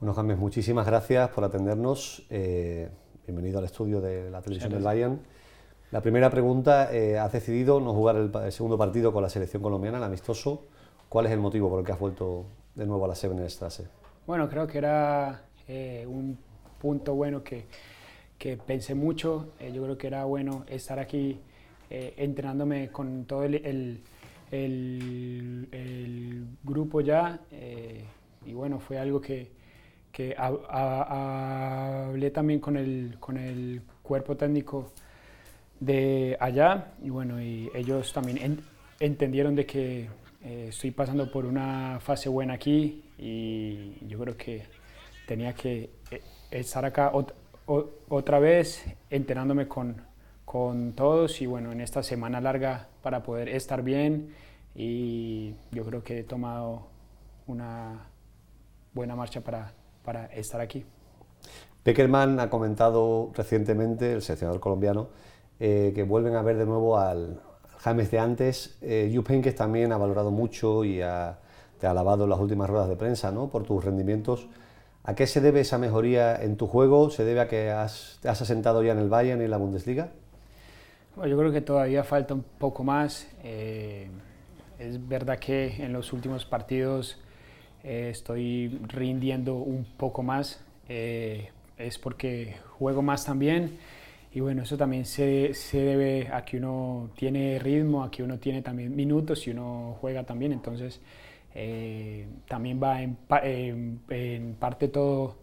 Bueno, James, muchísimas gracias por atendernos. Eh, bienvenido al estudio de la televisión del Bayern. La primera pregunta, eh, has decidido no jugar el, segundo partido con la selección colombiana, el amistoso. ¿Cuál es el motivo por el que has vuelto de nuevo a la Seven-Eleven Strasse? Bueno, creo que era eh, un punto bueno que, que pensé mucho. yo creo que era bueno estar aquí entrenándome con todo el, el grupo ya. y bueno, fue algo que, que hablé también con el, con el cuerpo técnico de allá y bueno, y ellos también entendieron de que eh, estoy pasando por una fase buena aquí y yo creo que tenía que eh, estar acá otra vez entrenándome con, con todos y bueno, en esta semana larga para poder estar bien y yo creo que he tomado una buena marcha para para estar aquí. Peckerman ha comentado recientemente, el seleccionador colombiano, eh, que vuelven a ver de nuevo al, James de antes. Eh, que también ha valorado mucho y te ha alabado en las últimas ruedas de prensa ¿no? por tus rendimientos. ¿A qué se debe esa mejoría en tu juego? ¿Se debe a que has, te has asentado ya en el Bayern y en la Bundesliga? Bueno, yo creo que todavía falta un poco más. Eh, es verdad que en los últimos partidos eh, estoy rindiendo un poco más, eh, es porque juego más también. Y bueno, eso también se, se, debe a que uno tiene ritmo, a que uno tiene también minutos y uno juega también. Entonces, eh, también va en, en, parte todo,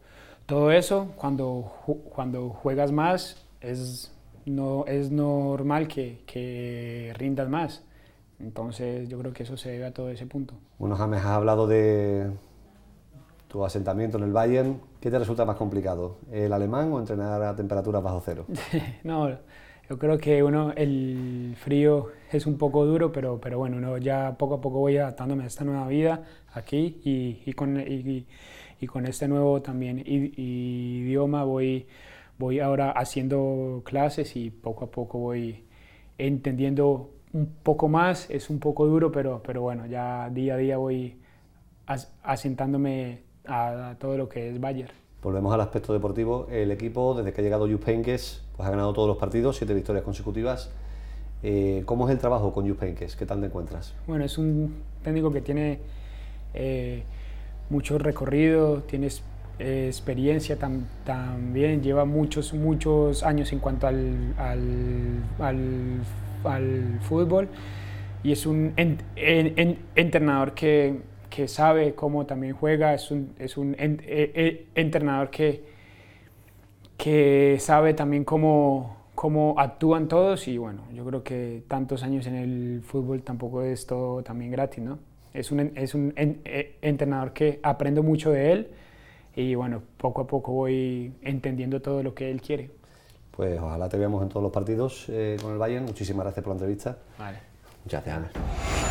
todo eso. Cuando, cuando juegas más, es, no, es normal que, que rindas más. Entonces yo creo que eso se debe a todo ese punto. Bueno, James, has hablado de tu asentamiento en el Bayern. ¿Qué te resulta más complicado, el alemán o entrenar a temperaturas bajo cero? no, yo creo que uno, el frío es un poco duro, pero, pero bueno, uno ya poco a poco voy adaptándome a esta nueva vida aquí y, y con, y, con este nuevo también idioma voy, voy ahora haciendo clases y poco a poco voy entendiendo un poco más, es un poco duro, pero, pero bueno, ya día a día voy asentándome a, todo lo que es Bayern. Volvemos al aspecto deportivo. El equipo, desde que ha llegado penques pues ha ganado todos los partidos, siete victorias consecutivas. Eh, ¿Cómo es el trabajo con Heynckes? ¿Qué tal te encuentras? Bueno, es un técnico que tiene eh, mucho recorrido, tiene experiencia también, lleva muchos, muchos años en cuanto al, al, al al fútbol y es un entrenador que, sabe cómo también juega, es un, es un e, e, entrenador que, que sabe también cómo, actúan todos y bueno, yo creo que tantos años en el fútbol tampoco es todo también gratis, Es un, es un e, entrenador que aprendo mucho de él y bueno, poco a poco voy entendiendo todo lo que él quiere pues ojalá te veamos en todos los partidos eh, con el Bayern. Muchísimas gracias por la entrevista. Vale. Muchas gracias,